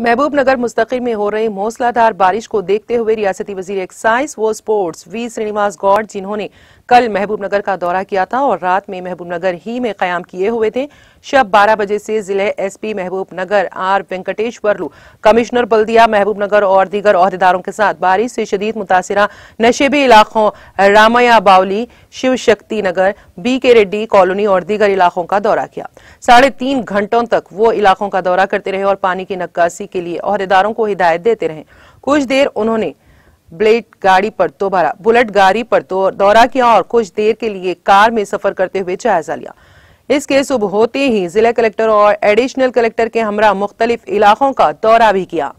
महबूब नगर मुस्तकिल में हो रही मौसलाधार बारिश को देखते हुए रियासती वजीर एक्साइज व स्पोर्ट्स वी श्रीनिवास गौड़ जिन्होंने कल महबूब नगर का दौरा किया था और रात में महबूब नगर ही में क्याम किए हुए थे शब 12 बजे से जिले SP Mahabubnagar R Venkateshwarlu commissioner बल्दिया महबूब नगर और दीगर अहदेदारों के साथ बारिश से शदीद मुतासर नशेबी इलाकों रामया बावली शिव शक्ति नगर बी के रेड्डी कॉलोनी और दीगर इलाकों का दौरा किया साढ़े तीन घंटों तक वो इलाकों का दौरा करते रहे और पानी की नक्कासी के लिए अहदेदारों को हिदायत देते रहे कुछ देर उन्होंने ब्लेड गाड़ी पर दोबारा तो बुलेट गाड़ी पर तो दौरा किया और कुछ देर के लिए कार में सफर करते हुए जायजा लिया इसके सुबह होते ही जिला कलेक्टर और एडिशनल कलेक्टर के हमरा मुख्तलिफ इलाकों का दौरा भी किया